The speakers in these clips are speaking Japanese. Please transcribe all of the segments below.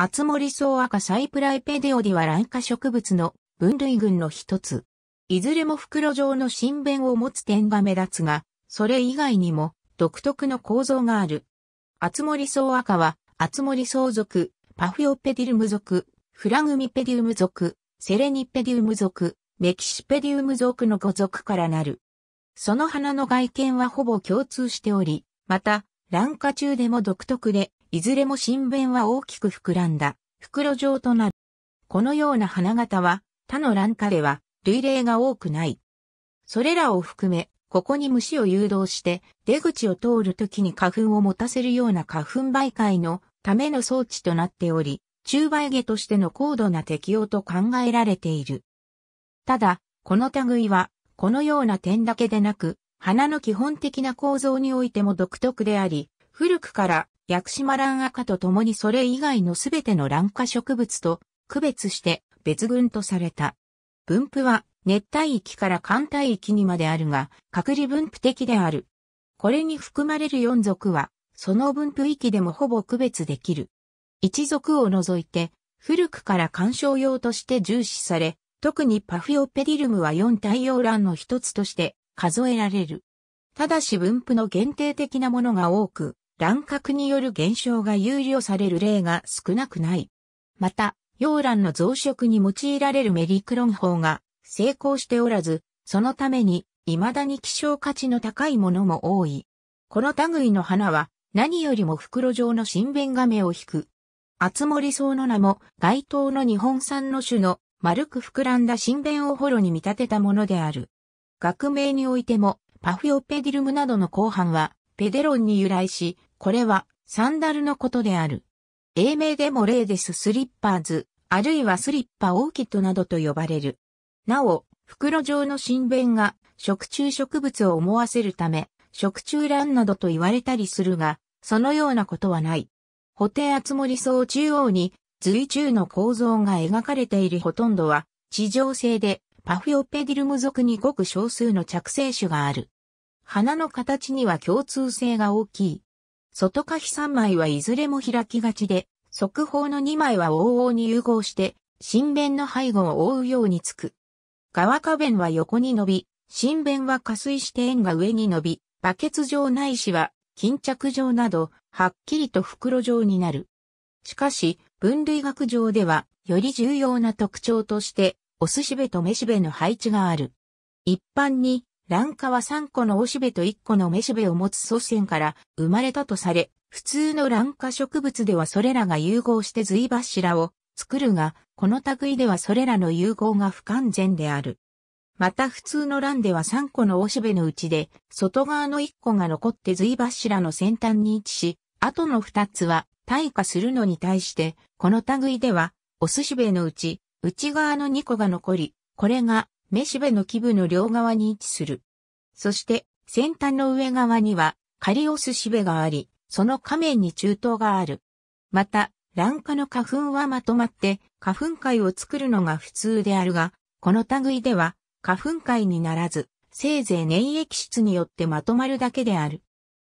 厚森草赤サイプライペデオディは卵化植物の分類群の一つ。いずれも袋状の新弁を持つ点が目立つが、それ以外にも独特の構造がある。厚森草赤は、厚森草属、パフィオペディルム属、フラグミペディウム属、セレニペディウム属、メキシペディウム属の5属からなる。その花の外見はほぼ共通しており、また、卵化中でも独特で、いずれも新弁は大きく膨らんだ、袋状となる。このような花形は、他の卵化では、類例が多くない。それらを含め、ここに虫を誘導して、出口を通るときに花粉を持たせるような花粉媒介のための装置となっており、中媒下としての高度な適用と考えられている。ただ、この類は、このような点だけでなく、花の基本的な構造においても独特であり、古くから屋久島蘭赤と共にそれ以外のすべての卵化植物と区別して別群とされた。分布は熱帯域から寒帯域にまであるが、隔離分布的である。これに含まれる4族は、その分布域でもほぼ区別できる。一族を除いて、古くから観賞用として重視され、特にパフィオペディルムは4太陽蘭の一つとして数えられる。ただし分布の限定的なものが多く、乱獲による減少が憂慮される例が少なくない。また、溶卵の増殖に用いられるメリクロン法が成功しておらず、そのために未だに希少価値の高いものも多い。この類の花は何よりも袋状の新弁亀を引く。厚森草の名も街頭の日本産の種の丸く膨らんだ新弁をホロに見立てたものである。学名においてもパフィオペディルムなどの後半はペデロンに由来し、これはサンダルのことである。英名でもレーデススリッパーズ、あるいはスリッパオーキッドなどと呼ばれる。なお、袋状の新弁が食虫植物を思わせるため、食虫卵などと言われたりするが、そのようなことはない。補定厚森層中央に随中の構造が描かれているほとんどは地上性でパフィオペディルム属にごく少数の着生種がある。花の形には共通性が大きい。外可比3枚はいずれも開きがちで、側方の2枚は往々に融合して、新弁の背後を覆うようにつく。側下弁は横に伸び、新弁は下水して円が上に伸び、バケツ状ないしは巾着状など、はっきりと袋状になる。しかし、分類学上では、より重要な特徴として、お寿司べとめしべの配置がある。一般に、卵化は3個のおしべと1個のめしべを持つ祖先から生まれたとされ、普通の卵化植物ではそれらが融合して髄柱を作るが、この類ではそれらの融合が不完全である。また普通の卵では3個のおしべのうちで、外側の1個が残って髄柱の先端に位置し、後の2つは退化するのに対して、この類では、おすしべのうち、内側の2個が残り、これがめしべの基部の両側に位置する。そして、先端の上側には、カリオスしべがあり、その下面に中東がある。また、卵化の花粉はまとまって花粉界を作るのが普通であるが、この類では花粉界にならず、せいぜい粘液質によってまとまるだけである。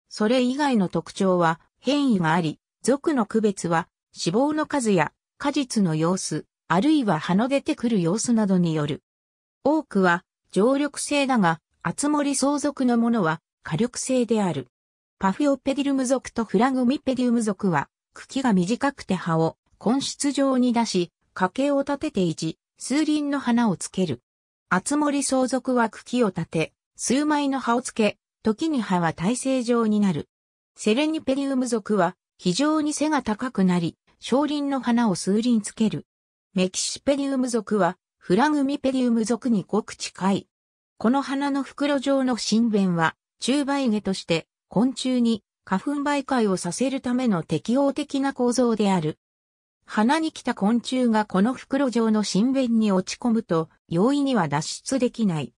それ以外の特徴は変異があり、属の区別は脂肪の数や果実の様子、あるいは葉の出てくる様子などによる。多くは常緑性だが、厚森相続のものは火力性である。パフィオペディルム属とフラグミペディウム属は、茎が短くて葉を根室状に出し、家計を立てていじ、数輪の花をつける。厚森相続は茎を立て、数枚の葉をつけ、時に葉は体性状になる。セレニペリウム属は非常に背が高くなり、小輪の花を数輪つける。メキシペリウム属はフラグミペリウム属にごく近い。この花の袋状の新弁は、中梅毛として昆虫に花粉媒介をさせるための適応的な構造である。花に来た昆虫がこの袋状の新弁に落ち込むと容易には脱出できない。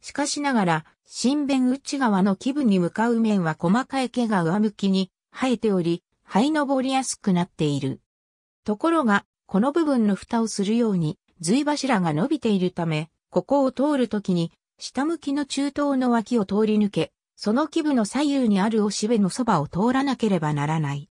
しかしながら、新弁内側の基部に向かう面は細かい毛が上向きに生えており、這い登りやすくなっている。ところが、この部分の蓋をするように、髄柱が伸びているため、ここを通るときに、下向きの中東の脇を通り抜け、その基部の左右にあるおしべのそばを通らなければならない。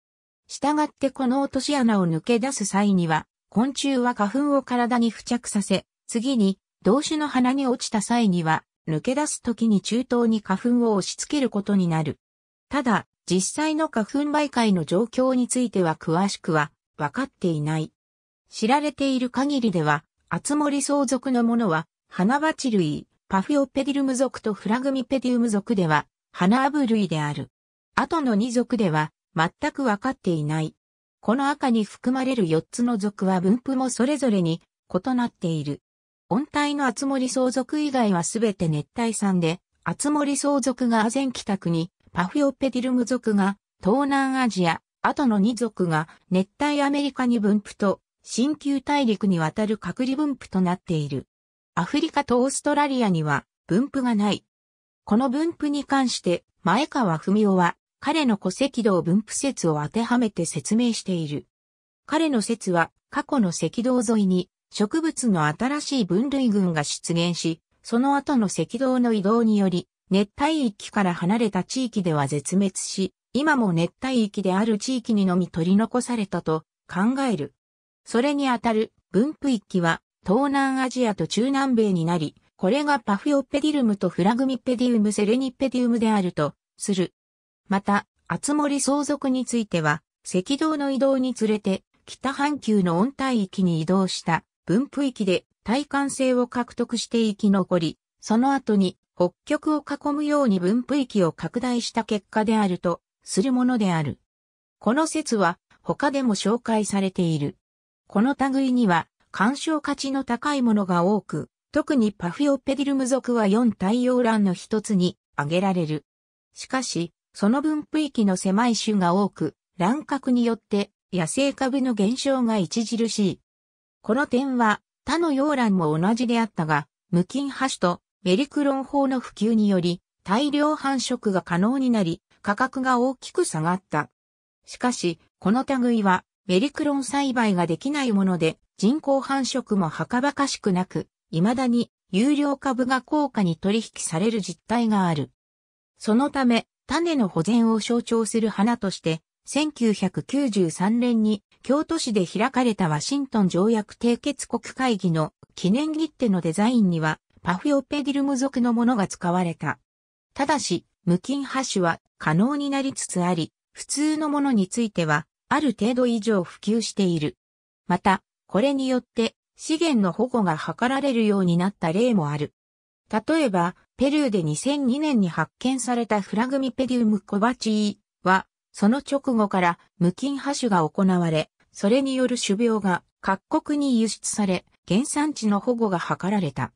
したがってこの落とし穴を抜け出す際には、昆虫は花粉を体に付着させ、次に、同種の鼻に落ちた際には、抜け出す時に中東に花粉を押し付けることになる。ただ、実際の花粉媒介の状況については詳しくは分かっていない。知られている限りでは、厚森相属のものは、花鉢類、パフィオペディルム属とフラグミペディウム属では、花アブ類である。後の2属では、全くわかっていない。この赤に含まれる4つの属は分布もそれぞれに異なっている。温帯の厚森相属以外はすべて熱帯産で、厚森相属が全帰宅に、パフィオペディルム属が東南アジア、後の2属が熱帯アメリカに分布と新旧大陸にわたる隔離分布となっている。アフリカとオーストラリアには分布がない。この分布に関して前川文夫は彼の戸籍道分布説を当てはめて説明している。彼の説は過去の赤道沿いに植物の新しい分類群が出現し、その後の赤道の移動により熱帯域から離れた地域では絶滅し、今も熱帯域である地域にのみ取り残されたと考える。それにあたる分布域は東南アジアと中南米になり、これがパフィオペディルムとフラグミペディウムセレニペディウムであるとする。また、厚森相続については、赤道の移動につれて北半球の温帯域に移動した分布域で耐寒性を獲得して生き残り、その後に北極を囲むように分布域を拡大した結果であるとするものである。この説は他でも紹介されている。この類には、干渉価値の高いものが多く、特にパフィオペディルム属は4対応卵の一つに挙げられる。しかし、その分布域の狭い種が多く、乱獲によって野生株の減少が著しい。この点は他の洋卵も同じであったが、無菌ハ種とメリクロン法の普及により大量繁殖が可能になり、価格が大きく下がった。しかし、この類はメリクロン栽培ができないもので、人工繁殖もはかばかしくなく、未だに有料株が高価に取引される実態がある。そのため、種の保全を象徴する花として、1993年に京都市で開かれたワシントン条約締結国会議の記念切手のデザインには、パフィオペディルム属のものが使われた。ただし、無菌ハッは可能になりつつあり、普通のものについてはある程度以上普及している。また、これによって資源の保護が図られるようになった例もある。例えば、ペルーで2002年に発見されたフラグミペディウムコバチーは、その直後から無菌破種が行われ、それによる種苗が各国に輸出され、原産地の保護が図られた。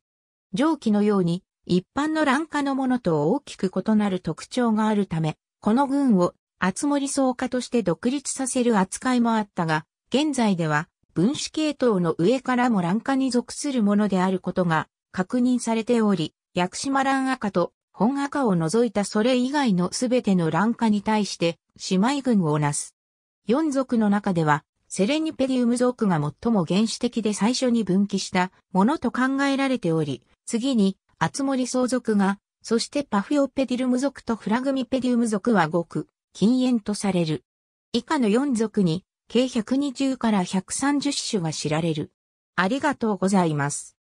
上記のように、一般の卵化のものと大きく異なる特徴があるため、この群を厚森草家として独立させる扱いもあったが、現在では分子系統の上からも卵化に属するものであることが確認されており、薬島卵赤と本赤を除いたそれ以外のすべての卵化に対して姉妹群をなす。四族の中では、セレニペディウム族が最も原始的で最初に分岐したものと考えられており、次に、厚森草族が、そしてパフィオペディルム族とフラグミペディウム族はごく。禁煙とされる。以下の4族に、計120から130種が知られる。ありがとうございます。